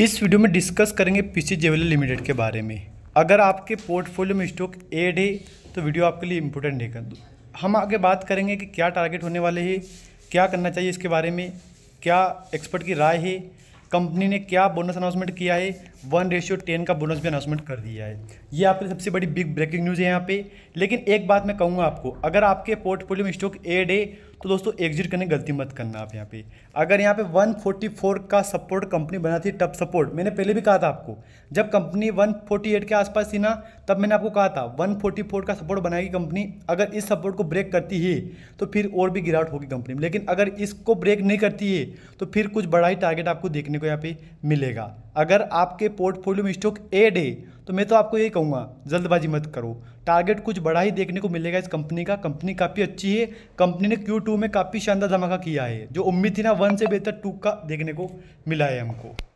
इस वीडियो में डिस्कस करेंगे पीसी जेवेलर लिमिटेड के बारे में अगर आपके पोर्टफोलियो में स्टॉक एड है तो वीडियो आपके लिए इम्पोर्टेंट है हम आगे बात करेंगे कि क्या टारगेट होने वाले हैं क्या करना चाहिए इसके बारे में क्या एक्सपर्ट की राय है कंपनी ने क्या बोनस अनाउंसमेंट किया है वन रेशियो टेन का बोनस भी अनाउंसमेंट कर दिया है ये आपके सबसे बड़ी बिग ब्रेकिंग न्यूज़ है यहाँ पे लेकिन एक बात मैं कहूँगा आपको अगर आपके पोर्टफोलियो में स्टॉक एड है तो दोस्तों एग्जिट करने गलती मत करना आप यहाँ पे अगर यहाँ पे 144 का सपोर्ट कंपनी बना थी टप सपोर्ट मैंने पहले भी कहा था आपको जब कंपनी 148 के आसपास थी ना तब मैंने आपको कहा था 144 का सपोर्ट बनाएगी कंपनी अगर इस सपोर्ट को ब्रेक करती है तो फिर और भी गिरावट होगी कंपनी में लेकिन अगर इसको ब्रेक नहीं करती है तो फिर कुछ बड़ा ही टारगेट आपको देखने को यहाँ पे मिलेगा अगर आपके पोर्टफोलियो में स्टॉक एड है तो मैं तो आपको ये कहूँगा जल्दबाजी मत करो टारगेट कुछ बड़ा ही देखने को मिलेगा इस कंपनी का कंपनी काफ़ी अच्छी है कंपनी ने क्यू टू में काफ़ी शानदार धमाका किया है जो उम्मीद थी ना वन से बेहतर टू का देखने को मिला है हमको